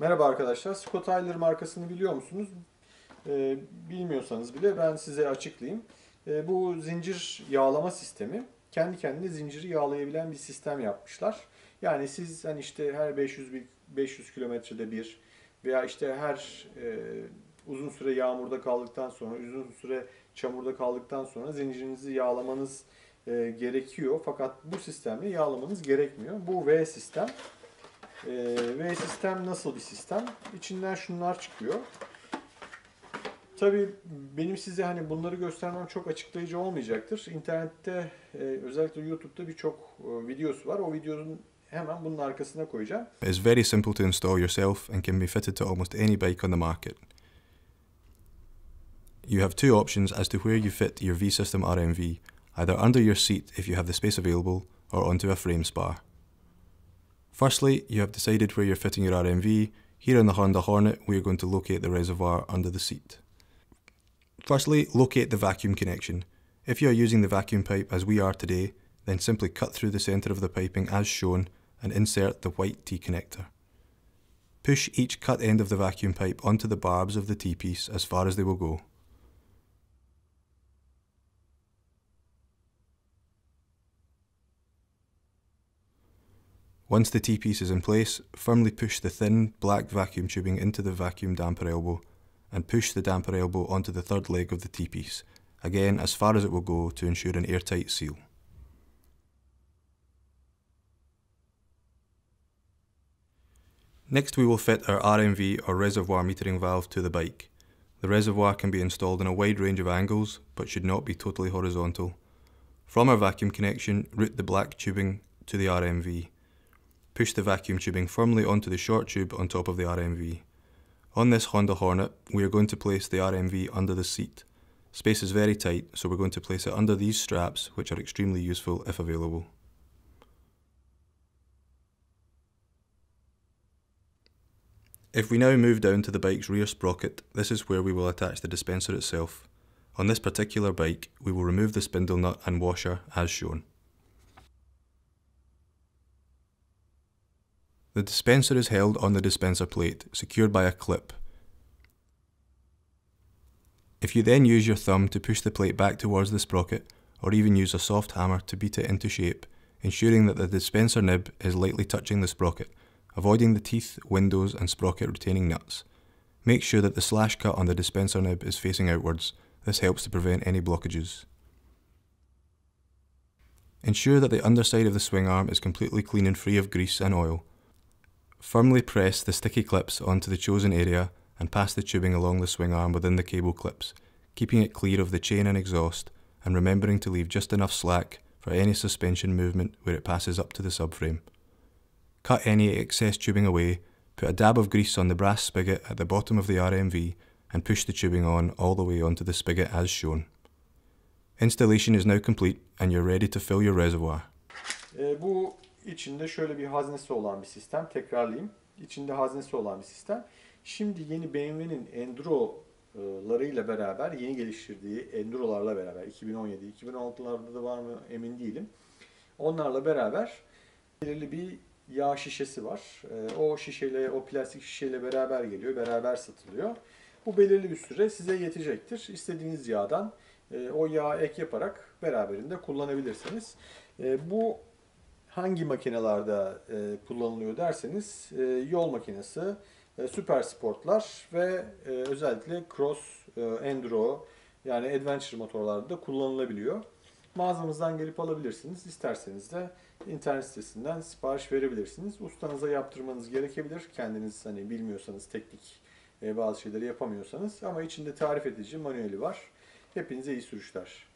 Merhaba arkadaşlar. Scott Tyler markasını biliyor musunuz? Ee, bilmiyorsanız bile ben size açıklayayım. Ee, bu zincir yağlama sistemi kendi kendine zinciri yağlayabilen bir sistem yapmışlar. Yani siz hani işte her 500 500 kilometrede bir veya işte her e, uzun süre yağmurda kaldıktan sonra, uzun süre çamurda kaldıktan sonra zincirinizi yağlamanız e, gerekiyor. Fakat bu sistemle yağlamanız gerekmiyor. Bu V sistem ee, v sistem nasıl bir sistem? İçinden şunlar çıkıyor. Tabii benim size hani bunları göstermem çok açıklayıcı olmayacaktır. İnternette e, özellikle YouTube'da birçok e, videosu var. O videonun hemen bunun arkasına koyacağım. It's very simple to install yourself and can be fitted to almost any bike on the market. You have two options as to where you fit your V-System RMV, either under your seat if you have the space available or onto a frame spar. Firstly, you have decided where you're fitting your RMV. Here in the Honda Hornet, we are going to locate the reservoir under the seat. Firstly, locate the vacuum connection. If you are using the vacuum pipe as we are today, then simply cut through the centre of the piping as shown and insert the white T-connector. Push each cut end of the vacuum pipe onto the barbs of the T-piece as far as they will go. Once the T-piece is in place, firmly push the thin black vacuum tubing into the vacuum damper elbow and push the damper elbow onto the third leg of the T-piece, again as far as it will go to ensure an airtight seal. Next we will fit our RMV or reservoir metering valve to the bike. The reservoir can be installed in a wide range of angles, but should not be totally horizontal. From our vacuum connection, route the black tubing to the RMV. Push the vacuum tubing firmly onto the short tube on top of the RMV. On this Honda Hornet, we are going to place the RMV under the seat. Space is very tight, so we're going to place it under these straps, which are extremely useful if available. If we now move down to the bike's rear sprocket, this is where we will attach the dispenser itself. On this particular bike, we will remove the spindle nut and washer as shown. The dispenser is held on the dispenser plate, secured by a clip. If you then use your thumb to push the plate back towards the sprocket, or even use a soft hammer to beat it into shape, ensuring that the dispenser nib is lightly touching the sprocket, avoiding the teeth, windows and sprocket retaining nuts. Make sure that the slash cut on the dispenser nib is facing outwards, this helps to prevent any blockages. Ensure that the underside of the swing arm is completely clean and free of grease and oil, Firmly press the sticky clips onto the chosen area and pass the tubing along the swing arm within the cable clips, keeping it clear of the chain and exhaust and remembering to leave just enough slack for any suspension movement where it passes up to the subframe. Cut any excess tubing away, put a dab of grease on the brass spigot at the bottom of the RMV and push the tubing on all the way onto the spigot as shown. Installation is now complete and you're ready to fill your reservoir. Eh, İçinde şöyle bir haznesi olan bir sistem. Tekrarlayayım. İçinde haznesi olan bir sistem. Şimdi yeni BMW'nin Enduro'larıyla beraber, yeni geliştirdiği Enduro'larla beraber 2017, 2016'larda da var mı emin değilim. Onlarla beraber belirli bir yağ şişesi var. Ee, o şişeyle, o plastik şişeyle beraber geliyor, beraber satılıyor. Bu belirli bir süre size yetecektir. İstediğiniz yağdan e, o yağ ek yaparak beraberinde kullanabilirsiniz. E, bu hangi makinelerde e, kullanılıyor derseniz e, yol makinesi, e, süper sportlar ve e, özellikle cross, e, enduro yani adventure motorlarda da kullanılabiliyor. Mağazamızdan gelip alabilirsiniz. İsterseniz de internet sitesinden sipariş verebilirsiniz. Ustanıza yaptırmanız gerekebilir. Kendiniz hani bilmiyorsanız teknik e, bazı şeyleri yapamıyorsanız ama içinde tarif edici manueli var. Hepinize iyi sürüşler.